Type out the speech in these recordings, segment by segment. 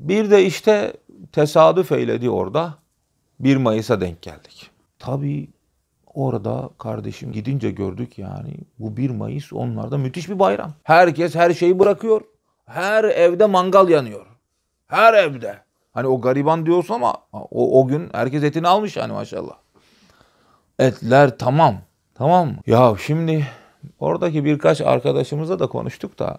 Bir de işte tesadüf eyledi orada. 1 Mayıs'a denk geldik. Tabii orada kardeşim gidince gördük yani bu 1 Mayıs onlarda müthiş bir bayram. Herkes her şeyi bırakıyor. Her evde mangal yanıyor. Her evde. Hani o gariban diyorsun ama o, o gün herkes etini almış yani maşallah. Etler tamam. Tamam mı? Ya şimdi oradaki birkaç arkadaşımızla da konuştuk da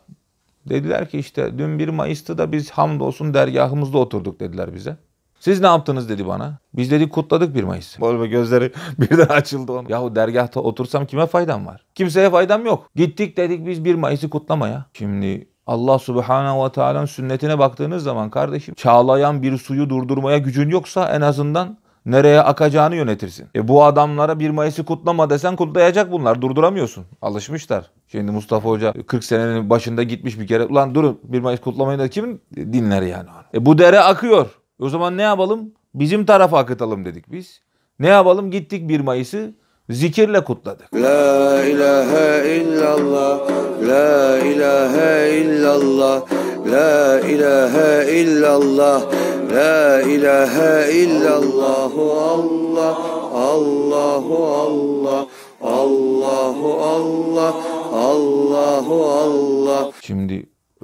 Dediler ki işte dün 1 Mayıs'ta da biz hamdolsun dergahımızda oturduk dediler bize. Siz ne yaptınız dedi bana. Biz dedi kutladık 1 Mayıs. Bol Böyle gözleri birden açıldı onun. Yahu dergahta otursam kime faydam var? Kimseye faydam yok. Gittik dedik biz 1 Mayıs'ı kutlamaya. Şimdi Allah Subhanahu ve Teala'nın sünnetine baktığınız zaman kardeşim çağlayan bir suyu durdurmaya gücün yoksa en azından nereye akacağını yönetirsin. E bu adamlara 1 Mayıs'ı kutlama desen kutlayacak bunlar. Durduramıyorsun. Alışmışlar. Şimdi Mustafa Hoca 40 senenin başında gitmiş bir kere. Ulan durun 1 Mayıs kutlamayı da kim dinler yani? E bu dere akıyor. E o zaman ne yapalım? Bizim tarafa akıtalım dedik biz. Ne yapalım? Gittik 1 Mayıs'ı zikirle kutladık. La ilahe illallah, la ilahe illallah, la ilahe illallah, la إله إلا الله الله الله الله الله الله Allah. Şimdi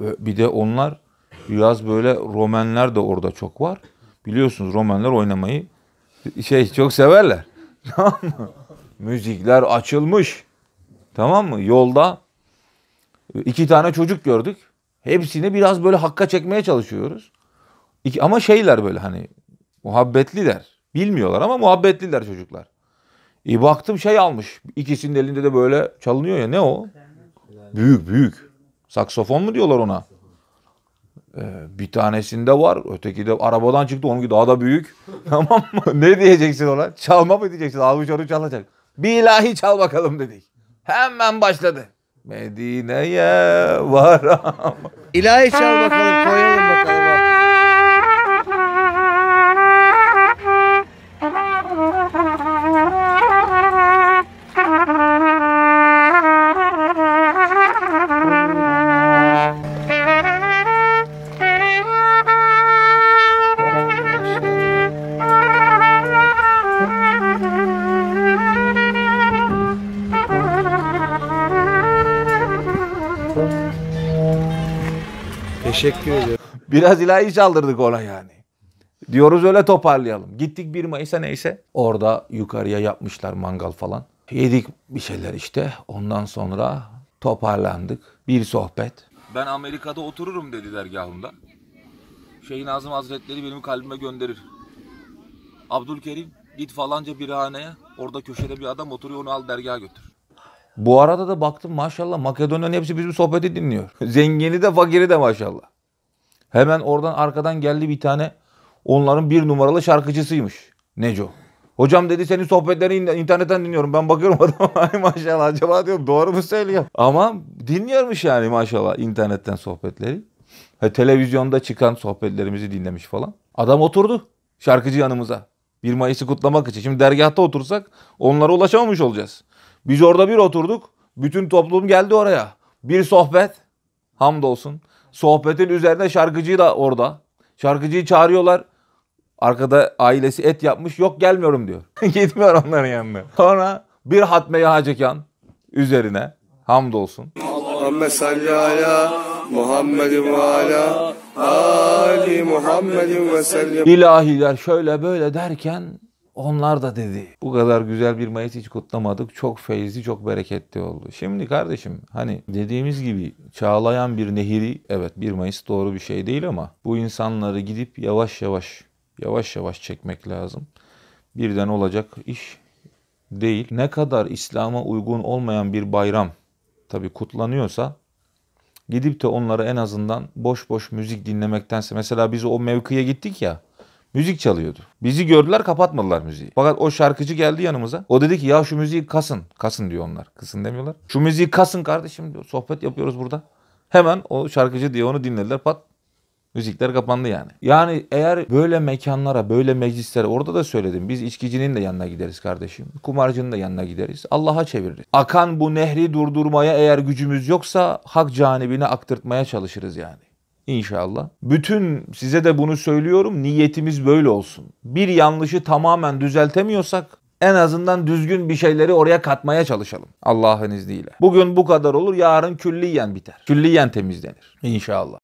e, bir de onlar biraz böyle Romenler de orada çok var. Biliyorsunuz Romenler oynamayı şey çok severler. Tamam mı? Müzikler açılmış. Tamam mı? Yolda e, iki tane çocuk gördük. Hepsini biraz böyle hakka çekmeye çalışıyoruz. İki, ama şeyler böyle hani muhabbetliler. Bilmiyorlar ama muhabbetliler çocuklar. E baktım şey almış. İkisinin elinde de böyle çalınıyor ya ne o? Büyük büyük. Saksofon mu diyorlar ona? Ee, bir tanesinde var. Öteki de arabadan çıktı. Onunki daha da büyük. tamam mı? Ne diyeceksin ona? Çalma mı diyeceksin? Almış onu çalacak. Bir ilahi çal bakalım dedik. Hemen başladı. Medine'ye varam. İlahi çal bakalım koyalım bakalım. Teşekkür ediyorum. Biraz ilahi çaldırdık ona yani. Diyoruz öyle toparlayalım. Gittik 1 Mayıs'a neyse. Orada yukarıya yapmışlar mangal falan. Yedik bir şeyler işte. Ondan sonra toparlandık. Bir sohbet. Ben Amerika'da otururum dedi dergahımda. Şeyh Nazım Hazretleri benim kalbime gönderir. Abdülkerim git falanca bir haneye orada köşede bir adam oturuyor onu al dergaha götür. Bu arada da baktım maşallah Makedonya'nın hepsi bizim sohbeti dinliyor. Zengini de fakiri de maşallah. Hemen oradan arkadan geldi bir tane onların bir numaralı şarkıcısıymış Neco. Hocam dedi senin sohbetlerini internetten dinliyorum. Ben bakıyorum adama ay maşallah acaba diyorum doğru mu söylüyor? Ama dinliyormuş yani maşallah internetten sohbetleri. Ha, televizyonda çıkan sohbetlerimizi dinlemiş falan. Adam oturdu şarkıcı yanımıza. 1 Mayıs'ı kutlamak için. Şimdi dergahta otursak onlara ulaşamamış olacağız. Biz orada bir oturduk. Bütün toplum geldi oraya. Bir sohbet. Hamdolsun. Sohbetin üzerine şarkıcı da orada. Şarkıcıyı çağırıyorlar. Arkada ailesi et yapmış. Yok gelmiyorum diyor. Gitmiyor onların yanına. Sonra bir hatmeyi hacekan üzerine. Hamdolsun. Allahümme salli ala Muhammedin ve ala Ali Muhammedin ve sellem. İlahiler şöyle böyle derken onlar da dedi bu kadar güzel bir Mayıs hiç kutlamadık. Çok feyizli, çok bereketli oldu. Şimdi kardeşim hani dediğimiz gibi çağlayan bir nehiri evet 1 Mayıs doğru bir şey değil ama bu insanları gidip yavaş yavaş yavaş yavaş çekmek lazım. Birden olacak iş değil. Ne kadar İslam'a uygun olmayan bir bayram tabi kutlanıyorsa gidip de onlara en azından boş boş müzik dinlemektense mesela biz o mevkiye gittik ya Müzik çalıyordu. Bizi gördüler kapatmadılar müziği. Fakat o şarkıcı geldi yanımıza. O dedi ki ya şu müziği kasın. Kasın diyor onlar. Kısın demiyorlar. Şu müziği kasın kardeşim diyor. Sohbet yapıyoruz burada. Hemen o şarkıcı diye onu dinlediler. Pat Müzikler kapandı yani. Yani eğer böyle mekanlara, böyle meclislere orada da söyledim. Biz içkicinin de yanına gideriz kardeşim. Kumarcının da yanına gideriz. Allah'a çeviririz. Akan bu nehri durdurmaya eğer gücümüz yoksa hak canibine aktırtmaya çalışırız yani. İnşallah. Bütün size de bunu söylüyorum. Niyetimiz böyle olsun. Bir yanlışı tamamen düzeltemiyorsak en azından düzgün bir şeyleri oraya katmaya çalışalım Allah'ın izniyle. Bugün bu kadar olur, yarın külliyen biter. Külliyen temizlenir İnşallah.